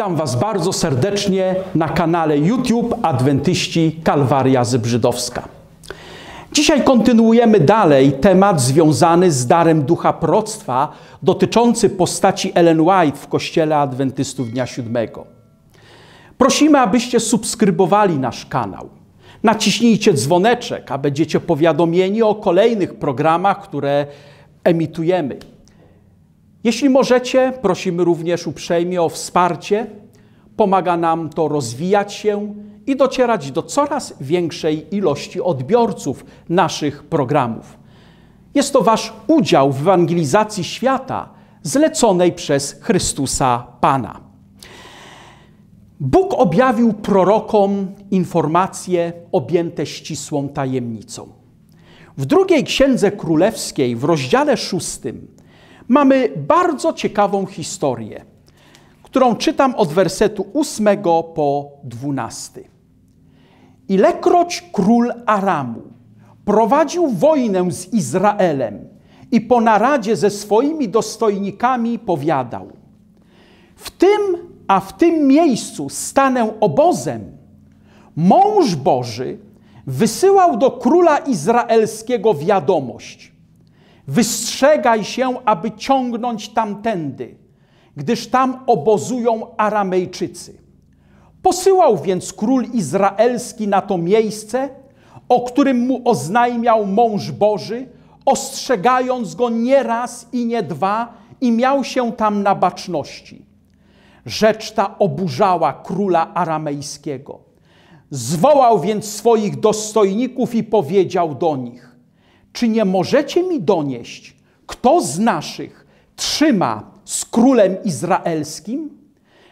Witam Was bardzo serdecznie na kanale YouTube Adwentyści Kalwaria Zybrzydowska. Dzisiaj kontynuujemy dalej temat związany z darem ducha proctwa dotyczący postaci Ellen White w Kościele Adwentystów Dnia Siódmego. Prosimy, abyście subskrybowali nasz kanał. Naciśnijcie dzwoneczek, a będziecie powiadomieni o kolejnych programach, które emitujemy. Jeśli możecie, prosimy również uprzejmie o wsparcie. Pomaga nam to rozwijać się i docierać do coraz większej ilości odbiorców naszych programów. Jest to Wasz udział w ewangelizacji świata zleconej przez Chrystusa Pana. Bóg objawił prorokom informacje objęte ścisłą tajemnicą. W drugiej księdze królewskiej, w rozdziale szóstym, mamy bardzo ciekawą historię, którą czytam od wersetu 8 po 12. Ilekroć król Aramu prowadził wojnę z Izraelem i po naradzie ze swoimi dostojnikami powiadał: W tym, a w tym miejscu stanę obozem, mąż Boży wysyłał do króla izraelskiego wiadomość Wystrzegaj się, aby ciągnąć tamtędy, gdyż tam obozują Aramejczycy. Posyłał więc król izraelski na to miejsce, o którym mu oznajmiał mąż Boży, ostrzegając go nie raz i nie dwa, i miał się tam na baczności. Rzecz ta oburzała króla aramejskiego. Zwołał więc swoich dostojników i powiedział do nich: czy nie możecie mi donieść, kto z naszych trzyma z królem izraelskim?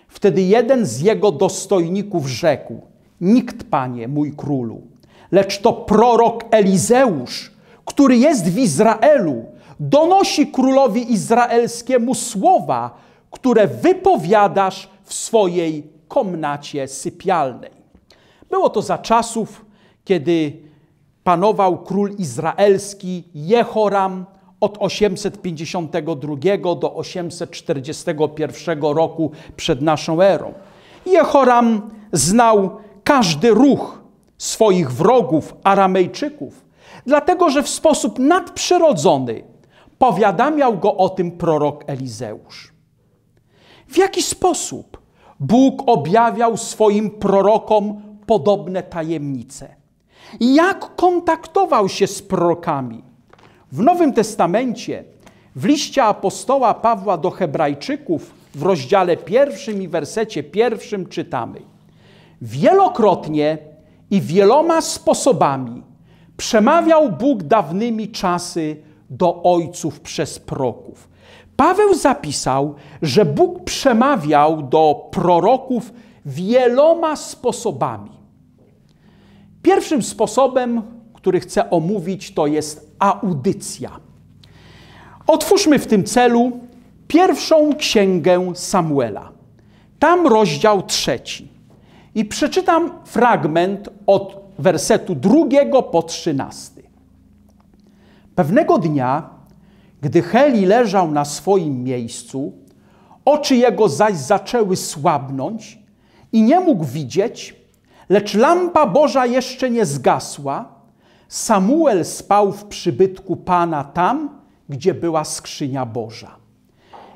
Wtedy jeden z jego dostojników rzekł: Nikt, panie, mój królu, lecz to prorok Elizeusz, który jest w Izraelu, donosi królowi izraelskiemu słowa, które wypowiadasz w swojej komnacie sypialnej. Było to za czasów, kiedy panował król izraelski Jehoram od 852 do 841 roku przed naszą erą. Jehoram znał każdy ruch swoich wrogów, Aramejczyków, dlatego że w sposób nadprzyrodzony powiadamiał go o tym prorok Elizeusz. W jaki sposób Bóg objawiał swoim prorokom podobne tajemnice? Jak kontaktował się z prorokami? W Nowym Testamencie, w liście apostoła Pawła do Hebrajczyków, w rozdziale pierwszym i wersecie pierwszym czytamy: Wielokrotnie i wieloma sposobami przemawiał Bóg dawnymi czasy do ojców przez proków. Paweł zapisał, że Bóg przemawiał do proroków wieloma sposobami. Pierwszym sposobem, który chcę omówić, to jest audycja. Otwórzmy w tym celu pierwszą księgę Samuela. Tam rozdział trzeci. I przeczytam fragment od wersetu drugiego po trzynasty. Pewnego dnia, gdy Heli leżał na swoim miejscu, oczy jego zaś zaczęły słabnąć i nie mógł widzieć, Lecz lampa Boża jeszcze nie zgasła. Samuel spał w przybytku Pana tam, gdzie była skrzynia Boża.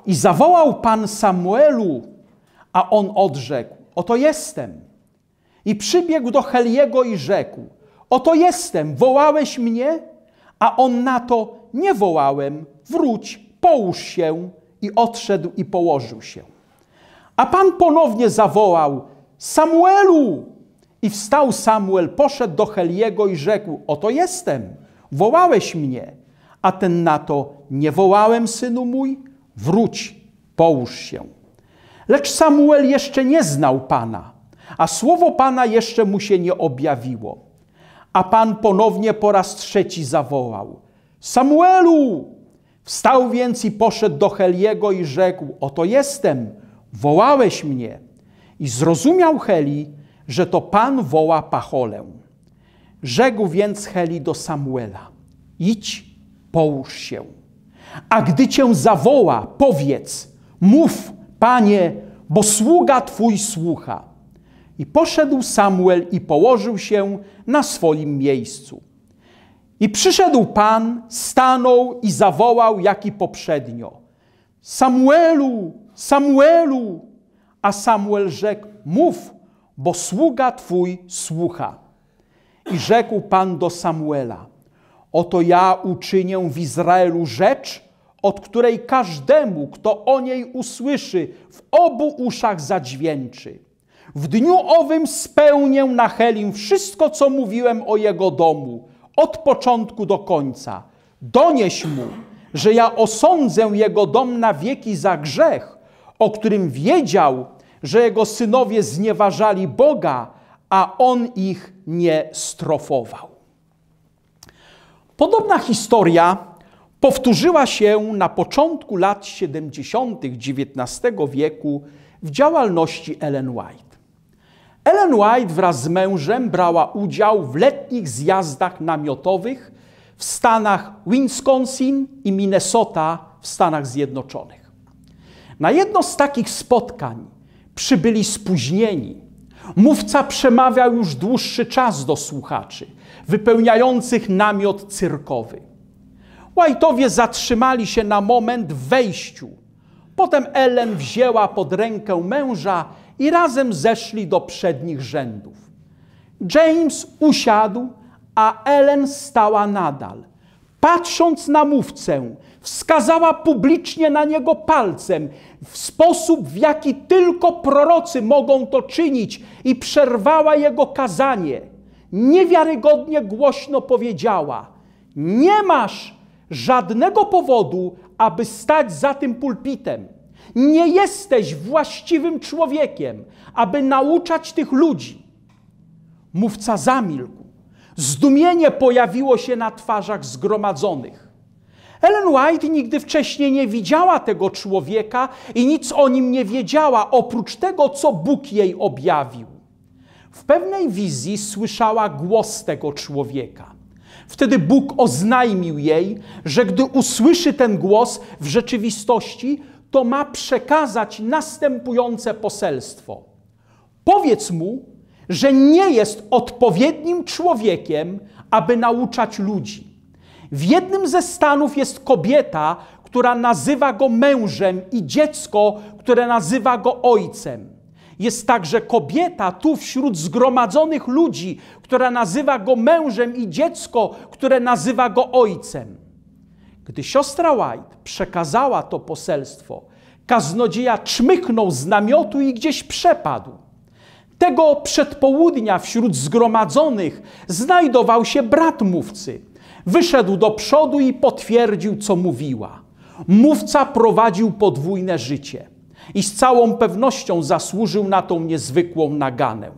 I zawołał Pan Samuelu, a on odrzekł: Oto jestem. I przybiegł do Heliego i rzekł: Oto jestem, wołałeś mnie? A on na to: Nie wołałem, wróć, połóż się. I odszedł i położył się. A Pan ponownie zawołał: Samuelu! I wstał Samuel, poszedł do Heliego i rzekł: Oto jestem, wołałeś mnie. A ten na to: Nie wołałem, synu mój, wróć, połóż się. Lecz Samuel jeszcze nie znał Pana, a słowo Pana jeszcze mu się nie objawiło. A Pan ponownie po raz trzeci zawołał: Samuelu! Wstał więc i poszedł do Heliego i rzekł: Oto jestem, wołałeś mnie. I zrozumiał Heli, że to Pan woła Pacholę. Rzekł więc Heli do Samuela: Idź, połóż się. A gdy cię zawoła, powiedz: Mów, panie, bo sługa twój słucha. I poszedł Samuel i położył się na swoim miejscu. I przyszedł pan, stanął i zawołał, jak i poprzednio: Samuelu, Samuelu! A Samuel rzekł: Mów, bo sługa Twój słucha. I rzekł Pan do Samuela: Oto ja uczynię w Izraelu rzecz, od której każdemu, kto o niej usłyszy, w obu uszach zadźwięczy. W dniu owym spełnię na Helim wszystko, co mówiłem o jego domu, od początku do końca. Donieś mu, że ja osądzę jego dom na wieki za grzech, o którym wiedział, że jego synowie znieważali Boga, a on ich nie strofował. Podobna historia powtórzyła się na początku lat 70. XIX wieku w działalności Ellen White. Ellen White wraz z mężem brała udział w letnich zjazdach namiotowych w stanach Wisconsin i Minnesota w Stanach Zjednoczonych. Na jedno z takich spotkań przybyli spóźnieni. Mówca przemawiał już dłuższy czas do słuchaczy, wypełniających namiot cyrkowy. Łajtowie zatrzymali się na moment w wejściu. Potem Ellen wzięła pod rękę męża i razem zeszli do przednich rzędów. James usiadł, a Ellen stała nadal. Patrząc na mówcę, wskazała publicznie na niego palcem, w sposób, w jaki tylko prorocy mogą to czynić, i przerwała jego kazanie. Niewiarygodnie głośno powiedziała: Nie masz żadnego powodu, aby stać za tym pulpitem. Nie jesteś właściwym człowiekiem, aby nauczać tych ludzi. Mówca zamilkł. Zdumienie pojawiło się na twarzach zgromadzonych. Ellen White nigdy wcześniej nie widziała tego człowieka i nic o nim nie wiedziała, oprócz tego, co Bóg jej objawił. W pewnej wizji słyszała głos tego człowieka. Wtedy Bóg oznajmił jej, że gdy usłyszy ten głos w rzeczywistości, to ma przekazać następujące poselstwo. Powiedz mu, że nie jest odpowiednim człowiekiem, aby nauczać ludzi w jednym ze stanów jest kobieta, która nazywa go mężem, i dziecko, które nazywa go ojcem. Jest także kobieta tu wśród zgromadzonych ludzi, która nazywa go mężem, i dziecko, które nazywa go ojcem. Gdy siostra White przekazała to poselstwo, kaznodzieja czmychnął z namiotu i gdzieś przepadł. Tego przedpołudnia wśród zgromadzonych znajdował się brat mówcy Wyszedł do przodu i potwierdził, co mówiła. Mówca prowadził podwójne życie i z całą pewnością zasłużył na tą niezwykłą naganę.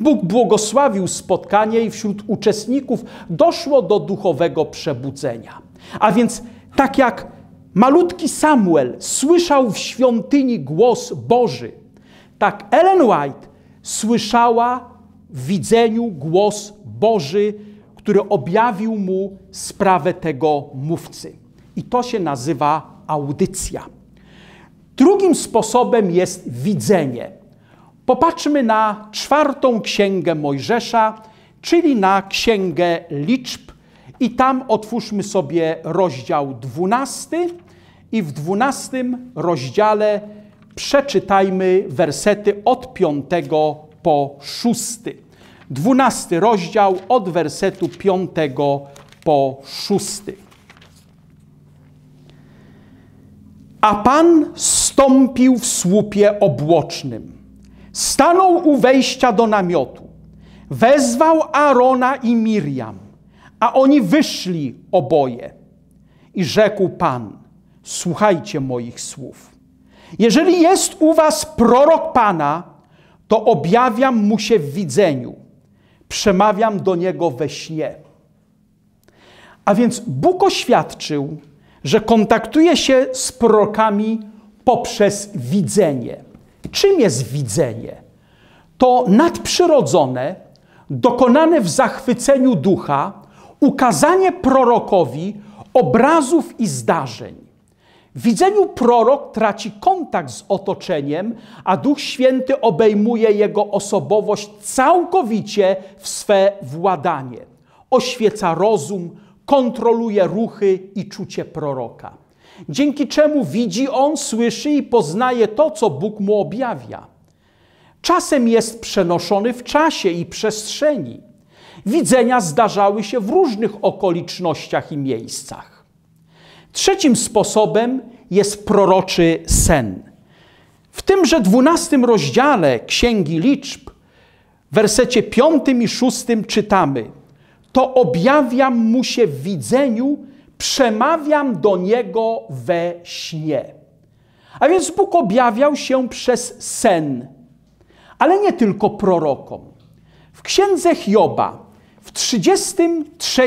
Bóg błogosławił spotkanie i wśród uczestników doszło do duchowego przebudzenia. A więc tak jak malutki Samuel słyszał w świątyni głos Boży, tak Ellen White słyszała w widzeniu głos Boży który objawił mu sprawę tego mówcy. I to się nazywa audycja. Drugim sposobem jest widzenie. Popatrzmy na czwartą księgę Mojżesza, czyli na księgę liczb, i tam otwórzmy sobie rozdział dwunasty i w dwunastym rozdziale przeczytajmy wersety od piątego po szósty. 12 rozdział od wersetu 5 po 6. A Pan stąpił w słupie obłocznym. Stanął u wejścia do namiotu. Wezwał Arona i Miriam, a oni wyszli oboje. I rzekł Pan, słuchajcie moich słów. Jeżeli jest u was prorok Pana, to objawiam mu się w widzeniu – przemawiam do niego we śnie. A więc Bóg oświadczył, że kontaktuje się z prorokami poprzez widzenie. Czym jest widzenie? To nadprzyrodzone, dokonane w zachwyceniu ducha, ukazanie prorokowi obrazów i zdarzeń. W widzeniu prorok traci kontakt z otoczeniem, a Duch Święty obejmuje jego osobowość całkowicie w swe władanie. Oświeca rozum, kontroluje ruchy i czucie proroka. Dzięki czemu widzi on, słyszy i poznaje to, co Bóg mu objawia. Czasem jest przenoszony w czasie i przestrzeni. Widzenia zdarzały się w różnych okolicznościach i miejscach. Trzecim sposobem jest proroczy sen. W tymże dwunastym rozdziale Księgi Liczb, w wersecie piątym i szóstym czytamy to objawiam mu się w widzeniu, przemawiam do niego we śnie. A więc Bóg objawiał się przez sen, ale nie tylko prorokom. W księdze Hioba w 33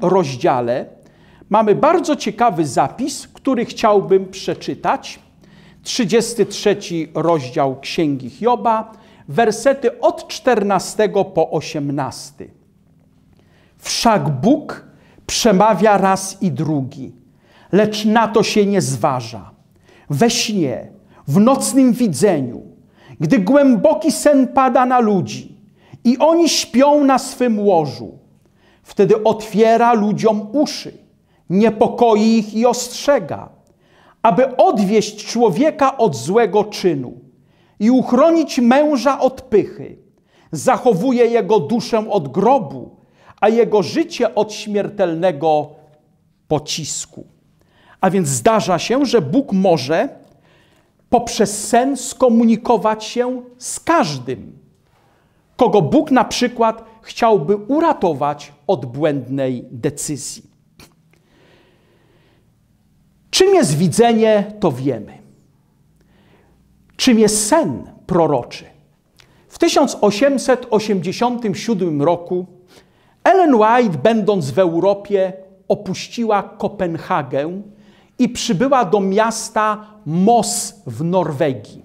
rozdziale mamy bardzo ciekawy zapis, który chciałbym przeczytać. 33 rozdział Księgi Hioba, wersety od 14 po 18. Wszak Bóg przemawia raz i drugi, lecz na to się nie zważa. We śnie, w nocnym widzeniu, gdy głęboki sen pada na ludzi i oni śpią na swym łożu, wtedy otwiera ludziom uszy niepokoi ich i ostrzega, aby odwieść człowieka od złego czynu i uchronić męża od pychy. Zachowuje jego duszę od grobu, a jego życie od śmiertelnego pocisku. A więc zdarza się, że Bóg może poprzez sen skomunikować się z każdym, kogo Bóg na przykład chciałby uratować od błędnej decyzji. Czym jest widzenie, to wiemy. Czym jest sen proroczy? W 1887 roku Ellen White, będąc w Europie, opuściła Kopenhagę i przybyła do miasta Moss w Norwegii.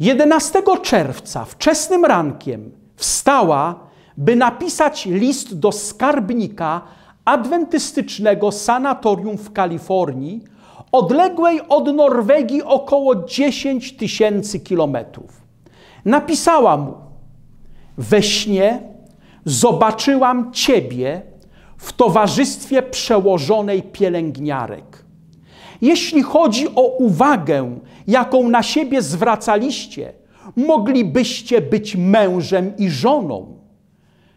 11 czerwca, wczesnym rankiem, wstała, by napisać list do skarbnika adwentystycznego sanatorium w Kalifornii, odległej od Norwegii około 10 tysięcy kilometrów. Napisała mu: We śnie zobaczyłam ciebie w towarzystwie przełożonej pielęgniarek. Jeśli chodzi o uwagę, jaką na siebie zwracaliście, moglibyście być mężem i żoną.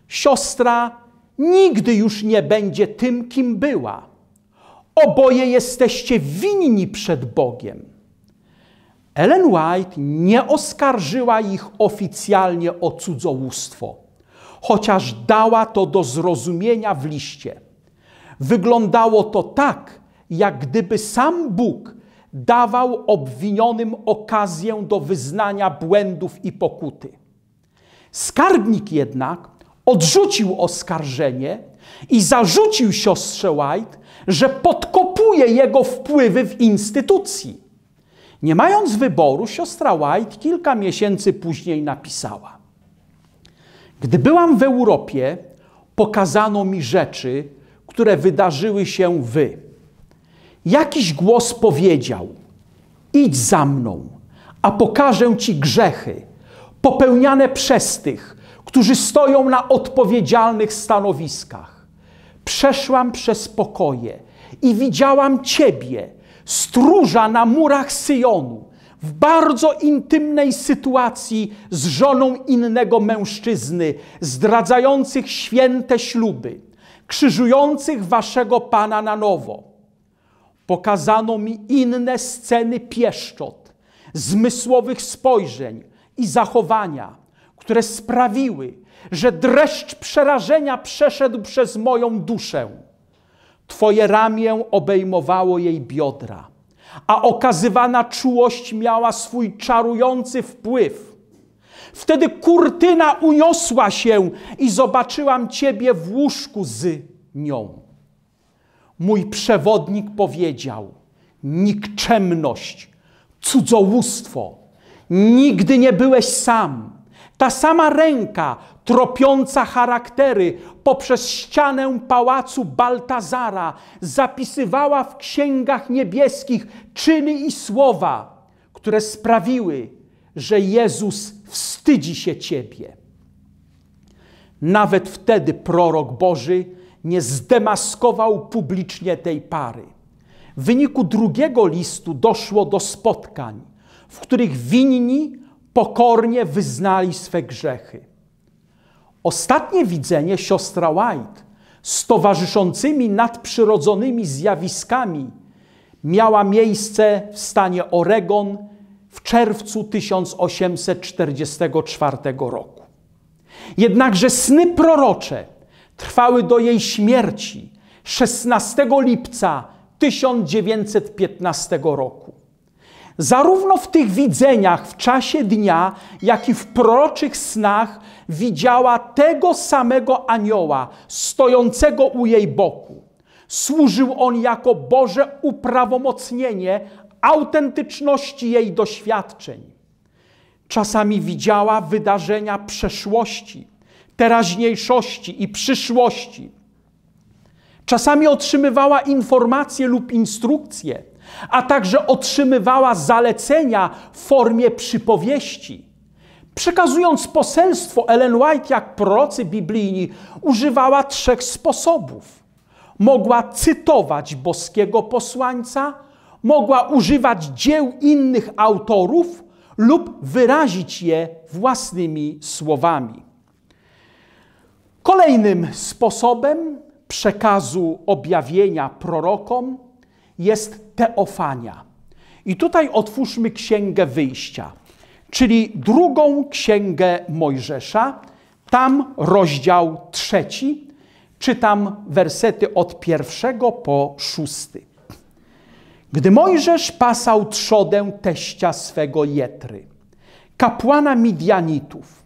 Siostra nigdy już nie będzie tym, kim była. Oboje jesteście winni przed Bogiem. Ellen White nie oskarżyła ich oficjalnie o cudzołóstwo, chociaż dała to do zrozumienia w liście. Wyglądało to tak, jak gdyby sam Bóg dawał obwinionym okazję do wyznania błędów i pokuty. Skarbnik jednak odrzucił oskarżenie i zarzucił siostrze White, że podkopuje jego wpływy w instytucji. Nie mając wyboru, siostra White kilka miesięcy później napisała: Gdy byłam w Europie, pokazano mi rzeczy, które wydarzyły się wy. Jakiś głos powiedział: Idź za mną, a pokażę ci grzechy popełniane przez tych, którzy stoją na odpowiedzialnych stanowiskach. Przeszłam przez pokoje i widziałam Ciebie, stróża na murach Syjonu, w bardzo intymnej sytuacji z żoną innego mężczyzny, zdradzających święte śluby, krzyżujących Waszego Pana na nowo. Pokazano mi inne sceny pieszczot, zmysłowych spojrzeń i zachowania które sprawiły, że dreszcz przerażenia przeszedł przez moją duszę. Twoje ramię obejmowało jej biodra, a okazywana czułość miała swój czarujący wpływ. Wtedy kurtyna uniosła się i zobaczyłam Ciebie w łóżku z nią. Mój przewodnik powiedział: Nikczemność, cudzołóstwo, nigdy nie byłeś sam ta sama ręka tropiąca charaktery poprzez ścianę pałacu Baltazara zapisywała w księgach niebieskich czyny i słowa, które sprawiły, że Jezus wstydzi się Ciebie. Nawet wtedy prorok Boży nie zdemaskował publicznie tej pary. W wyniku drugiego listu doszło do spotkań, w których winni pokornie wyznali swe grzechy. Ostatnie widzenie siostra White z towarzyszącymi nadprzyrodzonymi zjawiskami miała miejsce w stanie Oregon w czerwcu 1844 roku. Jednakże sny prorocze trwały do jej śmierci 16 lipca 1915 roku. Zarówno w tych widzeniach w czasie dnia, jak i w proroczych snach widziała tego samego anioła stojącego u jej boku. Służył on jako Boże uprawomocnienie autentyczności jej doświadczeń. Czasami widziała wydarzenia przeszłości, teraźniejszości i przyszłości. Czasami otrzymywała informacje lub instrukcje, a także otrzymywała zalecenia w formie przypowieści. Przekazując poselstwo, Ellen White, jak prorocy biblijni, używała trzech sposobów. Mogła cytować boskiego posłańca, mogła używać dzieł innych autorów lub wyrazić je własnymi słowami. Kolejnym sposobem przekazu objawienia prorokom jest teofania. I tutaj otwórzmy Księgę Wyjścia, czyli drugą Księgę Mojżesza, tam rozdział trzeci, czytam wersety od pierwszego po szósty. Gdy Mojżesz pasał trzodę teścia swego Jetry, kapłana Midianitów,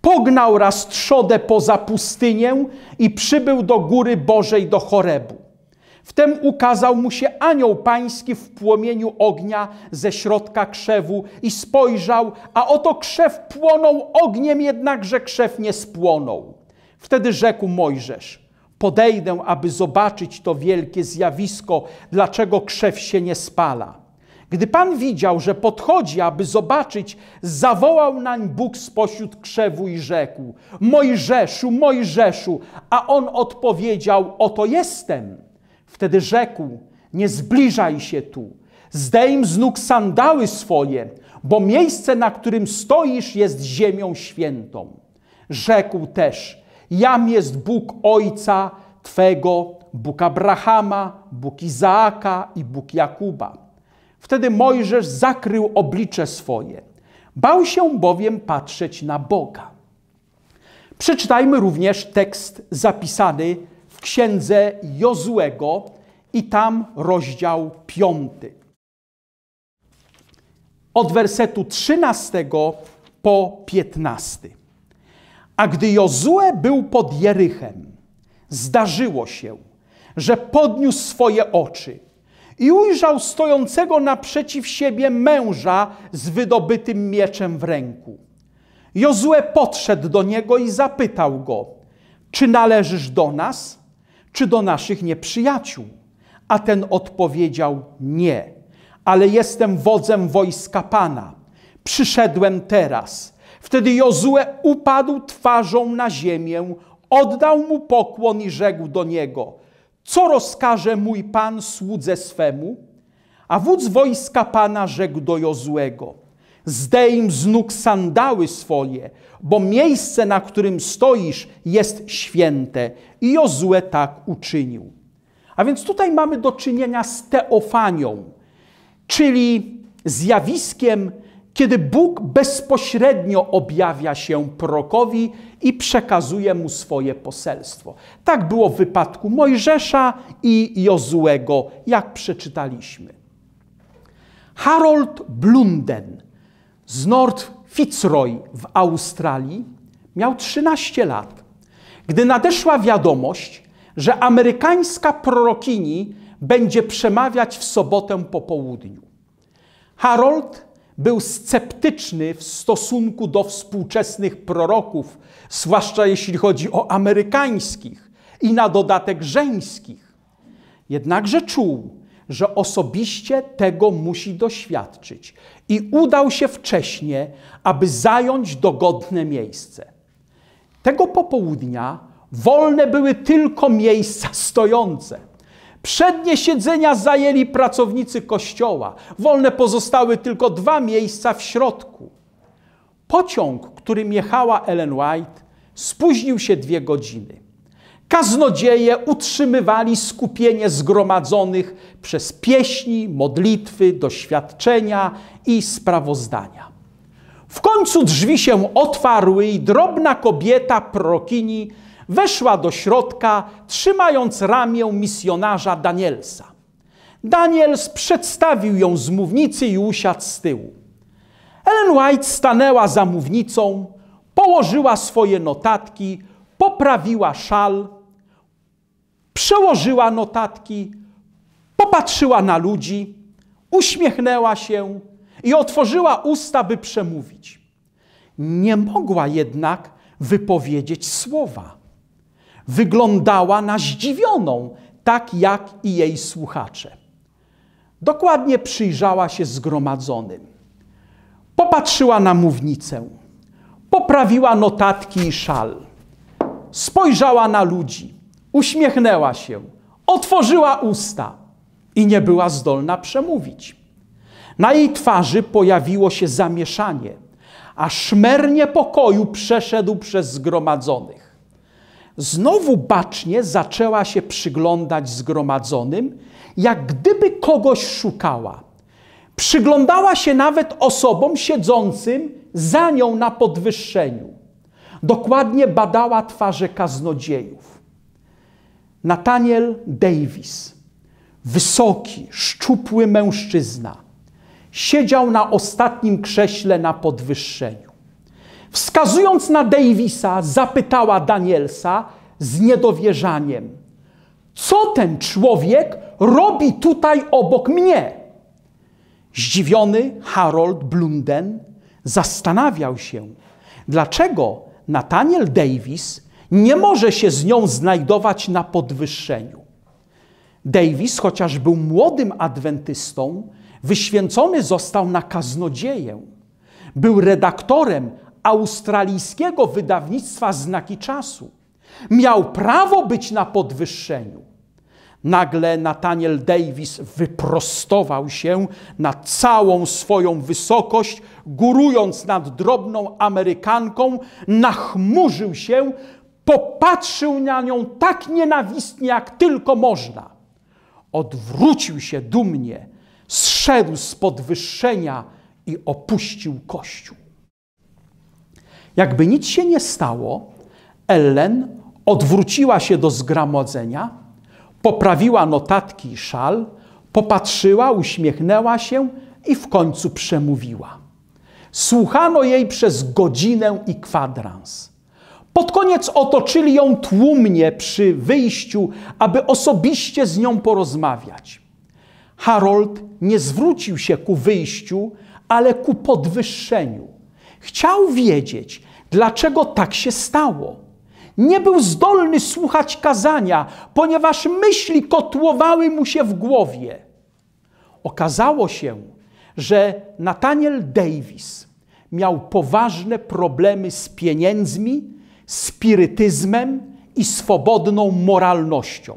pognał raz trzodę poza pustynię i przybył do góry Bożej do Chorebu. Wtem ukazał mu się anioł pański w płomieniu ognia ze środka krzewu i spojrzał, a oto krzew płonął ogniem, jednakże krzew nie spłonął. Wtedy rzekł Mojżesz, podejdę, aby zobaczyć to wielkie zjawisko, dlaczego krzew się nie spala. Gdy Pan widział, że podchodzi, aby zobaczyć, zawołał nań Bóg spośród krzewu i rzekł: Mojżeszu, Mojżeszu, a on odpowiedział: Oto jestem. Wtedy rzekł: Nie zbliżaj się tu, zdejm z nóg sandały swoje, bo miejsce, na którym stoisz, jest ziemią świętą. Rzekł też: Jam jest Bóg Ojca Twego, Bóg Abrahama, Bóg Izaaka i Bóg Jakuba. Wtedy Mojżesz zakrył oblicze swoje. Bał się bowiem patrzeć na Boga. Przeczytajmy również tekst zapisany księdze Jozłego i tam rozdział 5. Od wersetu 13 po 15. A gdy Jozue był pod Jerychem, zdarzyło się, że podniósł swoje oczy i ujrzał stojącego naprzeciw siebie męża z wydobytym mieczem w ręku. Jozue podszedł do niego i zapytał go: Czy należysz do nas? czy do naszych nieprzyjaciół? A ten odpowiedział: Nie, ale jestem wodzem wojska Pana. Przyszedłem teraz. Wtedy Jozue upadł twarzą na ziemię, oddał mu pokłon i rzekł do niego: Co rozkaże mój pan słudze swemu? A wódz wojska pana rzekł do Jozłego: Zdejm z nóg sandały swoje, bo miejsce, na którym stoisz, jest święte. I Jozue tak uczynił. A więc tutaj mamy do czynienia z teofanią, czyli zjawiskiem, kiedy Bóg bezpośrednio objawia się prokowi i przekazuje mu swoje poselstwo. Tak było w wypadku Mojżesza i Jozuego, jak przeczytaliśmy. Harold Blunden z North Fitzroy w Australii miał 13 lat, gdy nadeszła wiadomość, że amerykańska prorokini będzie przemawiać w sobotę po południu. Harold był sceptyczny w stosunku do współczesnych proroków, zwłaszcza jeśli chodzi o amerykańskich i na dodatek żeńskich. Jednakże czuł, że osobiście tego musi doświadczyć i udał się wcześnie, aby zająć dogodne miejsce. Tego popołudnia wolne były tylko miejsca stojące. Przednie siedzenia zajęli pracownicy kościoła. Wolne pozostały tylko dwa miejsca w środku. Pociąg, którym jechała Ellen White, spóźnił się dwie godziny. Kaznodzieje utrzymywali skupienie zgromadzonych przez pieśni, modlitwy, doświadczenia i sprawozdania. W końcu drzwi się otwarły i drobna kobieta prorokini weszła do środka, trzymając ramię misjonarza Danielsa. Daniels przedstawił ją z mównicy i usiadł z tyłu. Ellen White stanęła za mównicą, położyła swoje notatki, poprawiła szal, przełożyła notatki, popatrzyła na ludzi, uśmiechnęła się i otworzyła usta, by przemówić. Nie mogła jednak wypowiedzieć słowa. Wyglądała na zdziwioną, tak jak i jej słuchacze. Dokładnie przyjrzała się zgromadzonym. Popatrzyła na mównicę, poprawiła notatki i szal, spojrzała na ludzi, Uśmiechnęła się, otworzyła usta i nie była zdolna przemówić. Na jej twarzy pojawiło się zamieszanie, a szmer niepokoju przeszedł przez zgromadzonych. Znowu bacznie zaczęła się przyglądać zgromadzonym, jak gdyby kogoś szukała. Przyglądała się nawet osobom siedzącym za nią na podwyższeniu. Dokładnie badała twarze kaznodziejów. Nathaniel Davis, wysoki, szczupły mężczyzna, siedział na ostatnim krześle na podwyższeniu. Wskazując na Davisa, zapytała Danielsa z niedowierzaniem: Co ten człowiek robi tutaj obok mnie? Zdziwiony Harold Blunden zastanawiał się, dlaczego Nathaniel Davis nie może się z nią znajdować na podwyższeniu. Davis, chociaż był młodym adwentystą, wyświęcony został na kaznodzieję. Był redaktorem australijskiego wydawnictwa Znaki Czasu. Miał prawo być na podwyższeniu. Nagle Nathaniel Davis wyprostował się na całą swoją wysokość, górując nad drobną Amerykanką, nachmurzył się, Popatrzył na nią tak nienawistnie, jak tylko można. Odwrócił się dumnie, zszedł z podwyższenia i opuścił kościół. Jakby nic się nie stało, Ellen odwróciła się do zgromadzenia, poprawiła notatki i szal, popatrzyła, uśmiechnęła się i w końcu przemówiła. Słuchano jej przez godzinę i kwadrans. Pod koniec otoczyli ją tłumnie przy wyjściu, aby osobiście z nią porozmawiać. Harold nie zwrócił się ku wyjściu, ale ku podwyższeniu. Chciał wiedzieć, dlaczego tak się stało. Nie był zdolny słuchać kazania, ponieważ myśli kotłowały mu się w głowie. Okazało się, że Nathaniel Davis miał poważne problemy z pieniędzmi spirytyzmem i swobodną moralnością.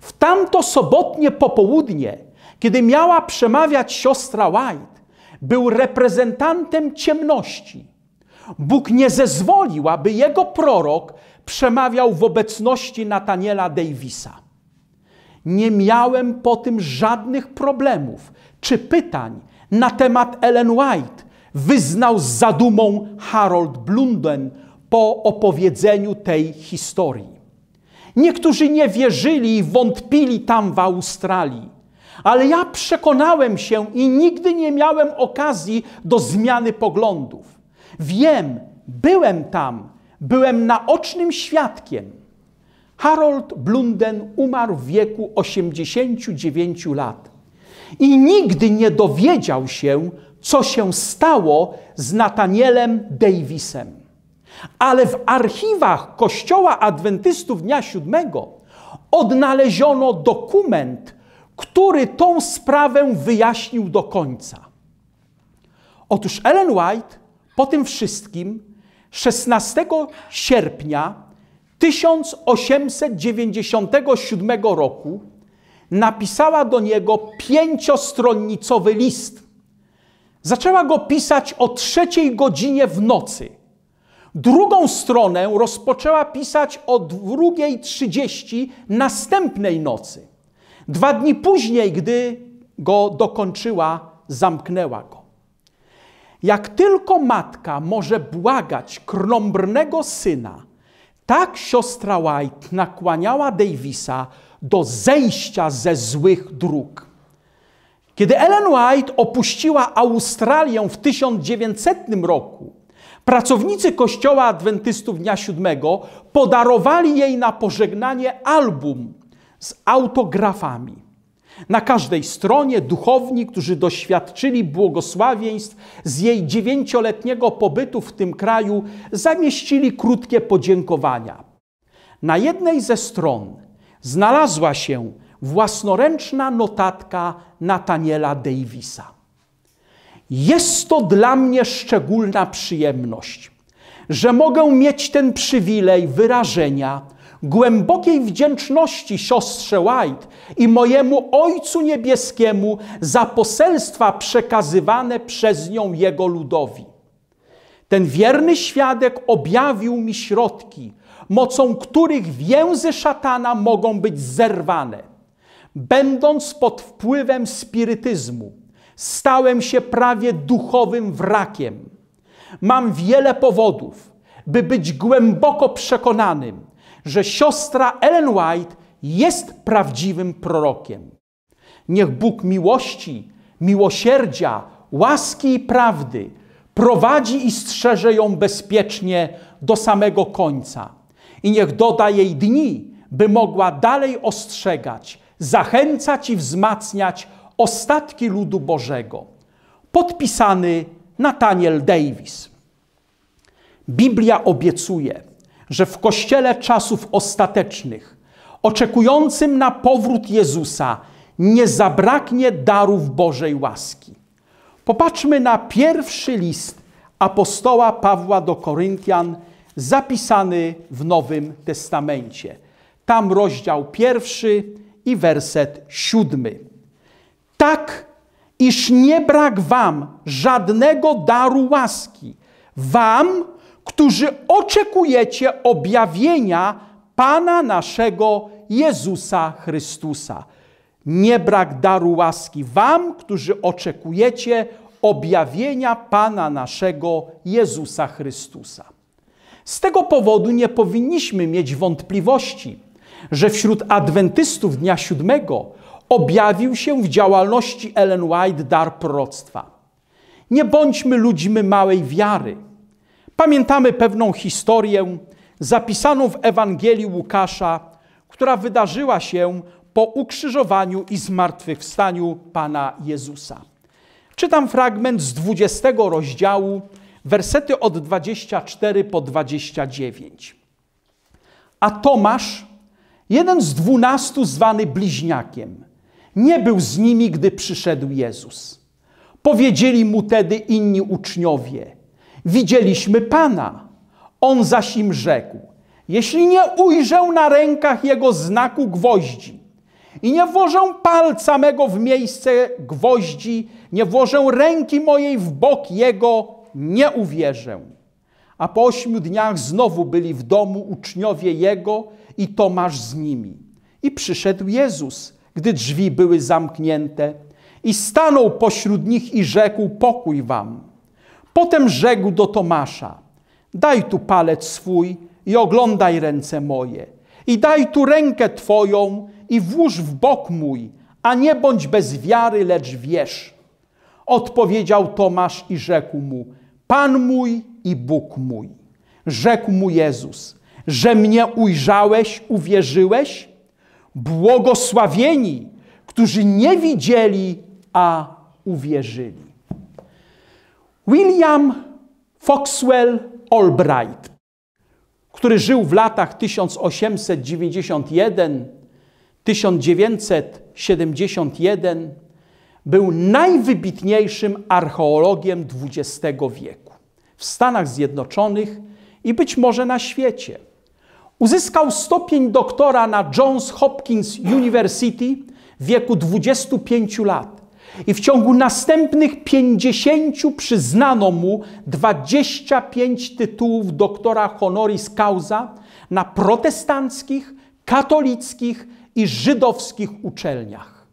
W tamto sobotnie popołudnie, kiedy miała przemawiać siostra White, był reprezentantem ciemności. Bóg nie zezwolił, aby jego prorok przemawiał w obecności Nataniela Davisa. Nie miałem po tym żadnych problemów czy pytań na temat Ellen White, wyznał z zadumą Harold Blunden, po opowiedzeniu tej historii. Niektórzy nie wierzyli i wątpili tam w Australii, ale ja przekonałem się i nigdy nie miałem okazji do zmiany poglądów. Wiem, byłem tam, byłem naocznym świadkiem. Harold Blunden umarł w wieku 89 lat i nigdy nie dowiedział się, co się stało z Natanielem Davisem. Ale w archiwach Kościoła Adwentystów Dnia Siódmego odnaleziono dokument, który tą sprawę wyjaśnił do końca. Otóż Ellen White po tym wszystkim 16 sierpnia 1897 roku napisała do niego pięciostronnicowy list. Zaczęła go pisać o trzeciej godzinie w nocy Drugą stronę rozpoczęła pisać o 2.30 następnej nocy. Dwa dni później, gdy go dokończyła, zamknęła go. Jak tylko matka może błagać krąbrnego syna, tak siostra White nakłaniała Davisa do zejścia ze złych dróg. Kiedy Ellen White opuściła Australię w 1900 roku, Pracownicy Kościoła Adwentystów Dnia Siódmego podarowali jej na pożegnanie album z autografami. Na każdej stronie duchowni, którzy doświadczyli błogosławieństw z jej dziewięcioletniego pobytu w tym kraju, zamieścili krótkie podziękowania. Na jednej ze stron znalazła się własnoręczna notatka Nataniela Davisa. Jest to dla mnie szczególna przyjemność, że mogę mieć ten przywilej wyrażenia głębokiej wdzięczności siostrze White i mojemu Ojcu Niebieskiemu za poselstwa przekazywane przez nią Jego ludowi. Ten wierny świadek objawił mi środki, mocą których więzy szatana mogą być zerwane. Będąc pod wpływem spirytyzmu, Stałem się prawie duchowym wrakiem. Mam wiele powodów, by być głęboko przekonanym, że siostra Ellen White jest prawdziwym prorokiem. Niech Bóg miłości, miłosierdzia, łaski i prawdy prowadzi i strzeże ją bezpiecznie do samego końca. I niech doda jej dni, by mogła dalej ostrzegać, zachęcać i wzmacniać Ostatki ludu Bożego. Podpisany Nathaniel Davis. Biblia obiecuje, że w kościele czasów ostatecznych, oczekującym na powrót Jezusa, nie zabraknie darów Bożej łaski. Popatrzmy na pierwszy list apostoła Pawła do Koryntian, zapisany w Nowym Testamencie. Tam rozdział pierwszy i werset siódmy tak, iż nie brak wam żadnego daru łaski, wam, którzy oczekujecie objawienia Pana naszego Jezusa Chrystusa. Nie brak daru łaski wam, którzy oczekujecie objawienia Pana naszego Jezusa Chrystusa. Z tego powodu nie powinniśmy mieć wątpliwości, że wśród adwentystów dnia siódmego objawił się w działalności Ellen White dar proroctwa. Nie bądźmy ludźmi małej wiary. Pamiętamy pewną historię zapisaną w Ewangelii Łukasza, która wydarzyła się po ukrzyżowaniu i zmartwychwstaniu Pana Jezusa. Czytam fragment z 20 rozdziału, wersety od 24 po 29. A Tomasz, jeden z dwunastu zwany bliźniakiem, nie był z nimi, gdy przyszedł Jezus. Powiedzieli mu tedy inni uczniowie: Widzieliśmy Pana. On zaś im rzekł: Jeśli nie ujrzę na rękach jego znaku gwoździ i nie włożę palca mego w miejsce gwoździ, nie włożę ręki mojej w bok jego, nie uwierzę. A po ośmiu dniach znowu byli w domu uczniowie jego i Tomasz z nimi. I przyszedł Jezus gdy drzwi były zamknięte, i stanął pośród nich i rzekł: Pokój wam. Potem rzekł do Tomasza: Daj tu palec swój i oglądaj ręce moje, i daj tu rękę twoją i włóż w bok mój, a nie bądź bez wiary, lecz wierz. Odpowiedział Tomasz i rzekł mu: Pan mój i Bóg mój. Rzekł mu Jezus: Że mnie ujrzałeś, uwierzyłeś? Błogosławieni, którzy nie widzieli, a uwierzyli. William Foxwell Albright, który żył w latach 1891-1971, był najwybitniejszym archeologiem XX wieku w Stanach Zjednoczonych i być może na świecie. Uzyskał stopień doktora na Johns Hopkins University w wieku 25 lat i w ciągu następnych 50 przyznano mu 25 tytułów doktora honoris causa na protestanckich, katolickich i żydowskich uczelniach.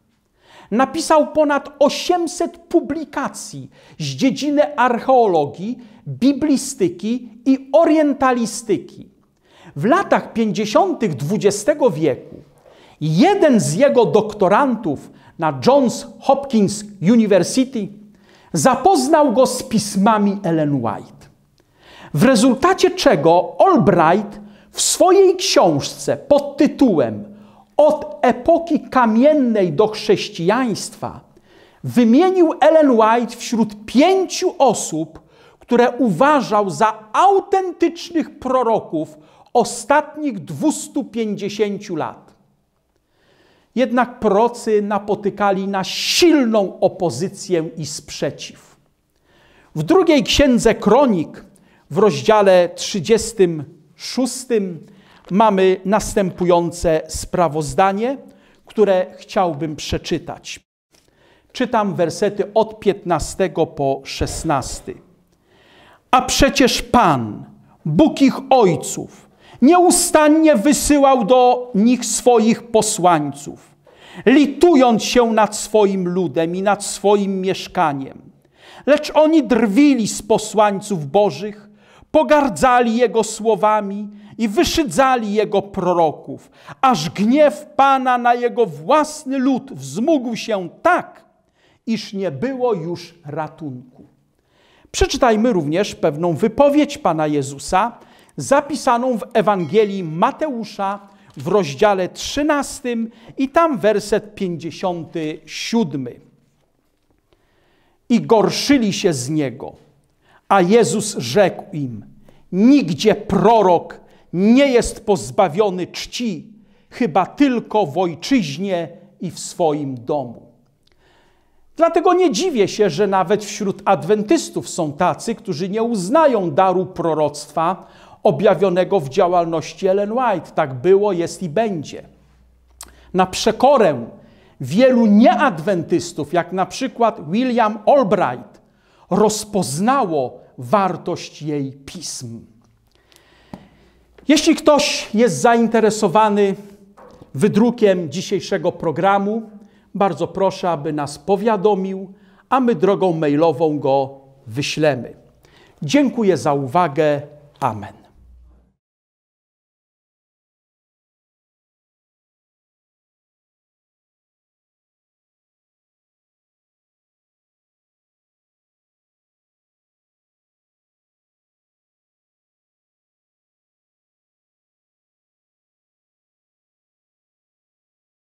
Napisał ponad 800 publikacji z dziedziny archeologii, biblistyki i orientalistyki w latach 50. XX wieku jeden z jego doktorantów na Johns Hopkins University zapoznał go z pismami Ellen White. W rezultacie czego Albright w swojej książce pod tytułem Od epoki kamiennej do chrześcijaństwa wymienił Ellen White wśród pięciu osób, które uważał za autentycznych proroków ostatnich 250 lat. Jednak procy napotykali na silną opozycję i sprzeciw. W drugiej księdze kronik, w rozdziale 36, mamy następujące sprawozdanie, które chciałbym przeczytać. Czytam wersety od 15 po 16. A przecież Pan, Bóg ich ojców, Nieustannie wysyłał do nich swoich posłańców, litując się nad swoim ludem i nad swoim mieszkaniem. Lecz oni drwili z posłańców Bożych, pogardzali jego słowami i wyszydzali jego proroków, aż gniew Pana na jego własny lud wzmógł się tak, iż nie było już ratunku. Przeczytajmy również pewną wypowiedź Pana Jezusa zapisaną w Ewangelii Mateusza w rozdziale 13 i tam werset 57. I gorszyli się z niego, a Jezus rzekł im: Nigdzie prorok nie jest pozbawiony czci, chyba tylko w ojczyźnie i w swoim domu. Dlatego nie dziwię się, że nawet wśród adwentystów są tacy, którzy nie uznają daru proroctwa, objawionego w działalności Ellen White. Tak było, jest i będzie. Na przekorę wielu nieadwentystów, jak na przykład William Albright, rozpoznało wartość jej pism. Jeśli ktoś jest zainteresowany wydrukiem dzisiejszego programu, bardzo proszę, aby nas powiadomił, a my drogą mailową go wyślemy. Dziękuję za uwagę. Amen.